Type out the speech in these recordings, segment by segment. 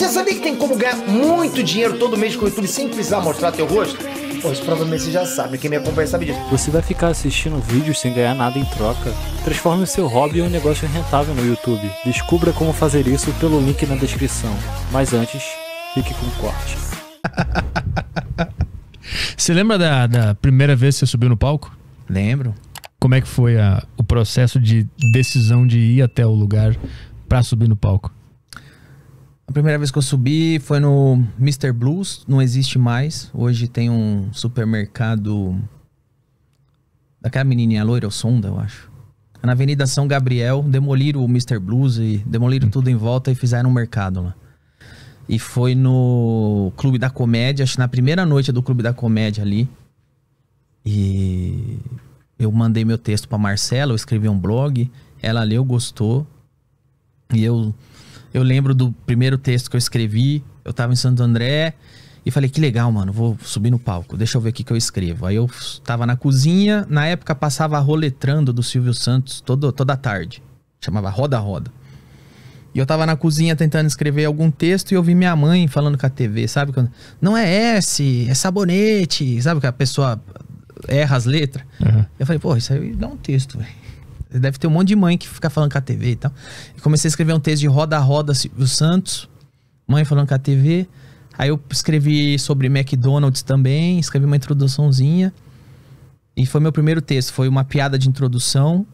Você sabia que tem como ganhar muito dinheiro todo mês com o YouTube sem precisar mostrar teu rosto? Pois isso provavelmente você já sabe, quem me acompanha sabe disso. Você vai ficar assistindo vídeos sem ganhar nada em troca? Transforme o seu hobby em um negócio rentável no YouTube. Descubra como fazer isso pelo link na descrição. Mas antes, fique com o corte. você lembra da, da, primeira vez que você subiu no palco? Lembro. Como é que foi a, o processo de decisão de ir até o lugar para subir no palco? A primeira vez que eu subi foi no Mr. Blues, não existe mais. Hoje tem um supermercado daquela menininha loira, o Sonda, eu acho. É na Avenida São Gabriel, demoliram o Mr. Blues e demoliram hum. tudo em volta e fizeram um mercado lá. E foi no Clube da Comédia, acho que na primeira noite do Clube da Comédia ali. E eu mandei meu texto para Marcela, eu escrevi um blog, ela leu, gostou. E eu eu lembro do primeiro texto que eu escrevi, eu tava em Santo André e falei, que legal, mano, vou subir no palco, deixa eu ver o que eu escrevo. Aí eu tava na cozinha, na época passava roletrando do Silvio Santos todo, toda tarde. Chamava Roda Roda. E eu tava na cozinha tentando escrever algum texto e eu vi minha mãe falando com a TV, sabe? Quando, não é S, é sabonete, sabe? Que a pessoa erra as letras. Uhum. Eu falei, pô, isso aí dá um texto, velho. Deve ter um monte de mãe que fica falando com a TV e tal. comecei a escrever um texto de roda a roda Silvio Santos, mãe falando com a TV. Aí eu escrevi sobre McDonald's também, escrevi uma introduçãozinha. E foi meu primeiro texto, foi uma piada de introdução,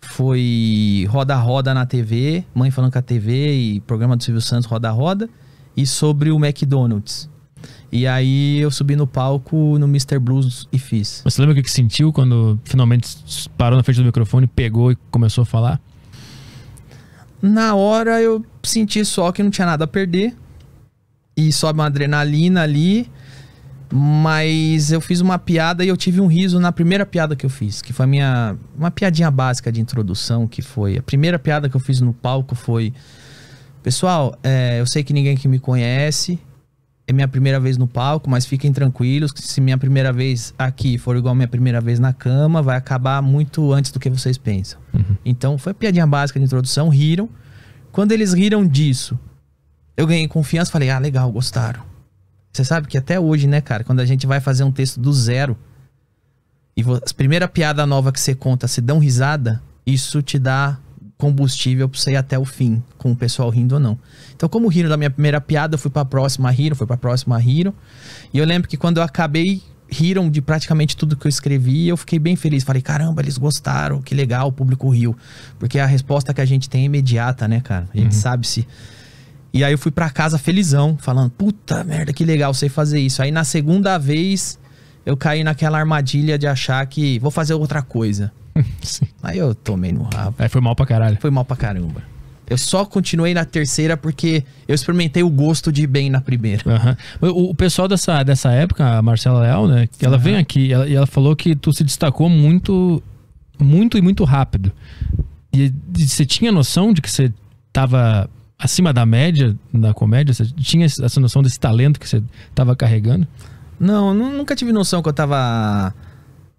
foi roda a roda na TV, mãe falando com a TV e programa do Silvio Santos roda a roda e sobre o McDonald's. E aí eu subi no palco no Mr. Blues e fiz. você lembra o que, que sentiu quando finalmente parou na frente do microfone, pegou e começou a falar? Na hora eu senti só que não tinha nada a perder. E sobe uma adrenalina ali. Mas eu fiz uma piada e eu tive um riso na primeira piada que eu fiz, que foi minha uma piadinha básica de introdução, que foi a primeira piada que eu fiz no palco foi Pessoal, é, eu sei que ninguém que me conhece, é minha primeira vez no palco, mas fiquem tranquilos que se minha primeira vez aqui for igual minha primeira vez na cama, vai acabar muito antes do que vocês pensam. Uhum. Então foi piadinha básica de introdução, riram. Quando eles riram disso, eu ganhei confiança, falei: "Ah, legal, gostaram". Você sabe que até hoje, né, cara, quando a gente vai fazer um texto do zero e a primeira piada nova que você conta, se dão risada, isso te dá combustível pra você ir até o fim, com o pessoal rindo ou não. Então, como riram da minha primeira piada, eu fui pra próxima, riram, foi pra próxima, riram. E eu lembro que quando eu acabei, riram de praticamente tudo que eu escrevi eu fiquei bem feliz. Falei, caramba, eles gostaram, que legal, o público riu. Porque a resposta que a gente tem é imediata, né, cara? A gente uhum. sabe se. E aí eu fui para casa felizão, falando, puta merda, que legal, sei fazer isso. Aí na segunda vez eu caí naquela armadilha de achar que vou fazer outra coisa. Sim. Aí eu tomei no rabo. Aí foi mal pra caralho. Foi mal pra caramba. Eu só continuei na terceira porque eu experimentei o gosto de bem na primeira. Uhum. O, o, pessoal dessa, dessa época, a Marcela Leal, né? Que ela uhum. vem aqui e ela, ela, falou que tu se destacou muito, muito e muito rápido. E, e você tinha noção de que você tava acima da média na comédia? Você tinha essa noção desse talento que você tava carregando? Não, nunca tive noção que eu tava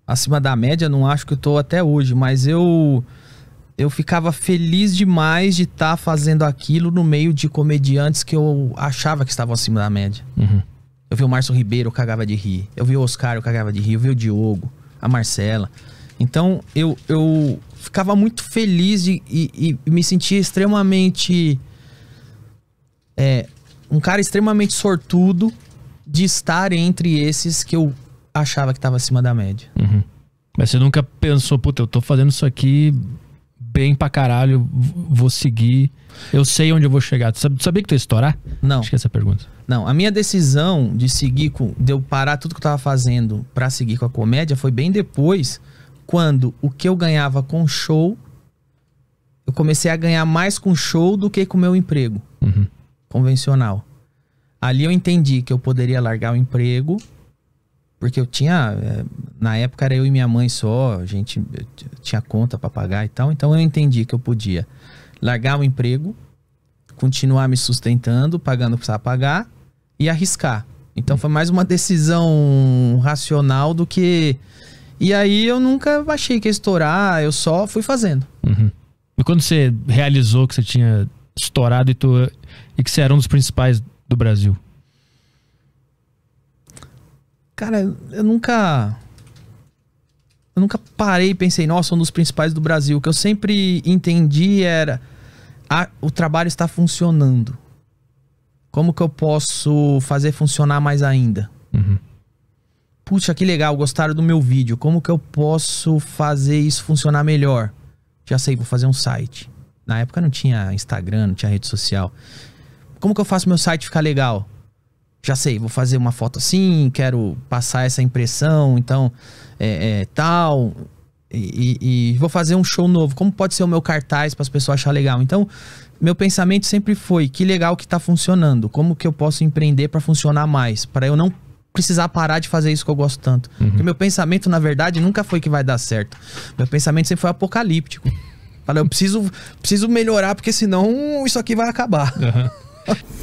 acima da média, não acho que eu tô até hoje, mas eu eu ficava feliz demais de estar tá fazendo aquilo no meio de comediantes que eu achava que estavam acima da média. Uhum. Eu vi o Márcio Ribeiro, eu cagava de rir. Eu vi o Oscar, eu cagava de rir. Eu vi o Diogo, a Marcela. Então, eu, eu ficava muito feliz de, e, e me sentia extremamente... É, um cara extremamente sortudo de estar entre esses que eu achava que estava acima da média. Uhum. Mas você nunca pensou, puta, eu tô fazendo isso aqui bem pra caralho, vou seguir, eu sei onde eu vou chegar. Sabia que tu ia estourar? Não. Acho essa é pergunta. Não, a minha decisão de seguir com, de eu parar tudo que eu tava fazendo para seguir com a comédia foi bem depois, quando o que eu ganhava com show, eu comecei a ganhar mais com show do que com meu emprego uhum. convencional. Ali eu entendi que eu poderia largar o emprego porque eu tinha. Eh, na época era eu e minha mãe só, a gente eh, tinha conta para pagar e tal. Então eu entendi que eu podia largar o emprego, continuar me sustentando, pagando para precisava pagar e arriscar. Então foi mais uma decisão racional do que. E aí eu nunca achei que ia estourar, eu só fui fazendo. Uhum. E quando você realizou que você tinha estourado e, tu, e que você era um dos principais do Brasil, Cara, eu nunca. Eu nunca parei e pensei, nossa, um dos principais do Brasil. O que eu sempre entendi era. a ah, o trabalho está funcionando. Como que eu posso fazer funcionar mais ainda? Uhum. Puxa, que legal, gostaram do meu vídeo. Como que eu posso fazer isso funcionar melhor? Já sei, vou fazer um site. Na época não tinha Instagram, não tinha rede social. Como que eu faço meu site ficar legal? já sei, vou fazer uma foto assim, quero passar essa impressão, então é, é tal. E, e, e, vou fazer um show novo. Como pode ser o meu cartaz para as pessoas achar legal? Então, meu pensamento sempre foi: que legal que está funcionando. Como que eu posso empreender para funcionar mais? Para eu não precisar parar de fazer isso que eu gosto tanto. Uhum. Porque meu pensamento, na verdade, nunca foi que vai dar certo. Meu pensamento sempre foi apocalíptico. Falei, eu preciso, preciso melhorar, porque senão isso aqui vai acabar. Uhum.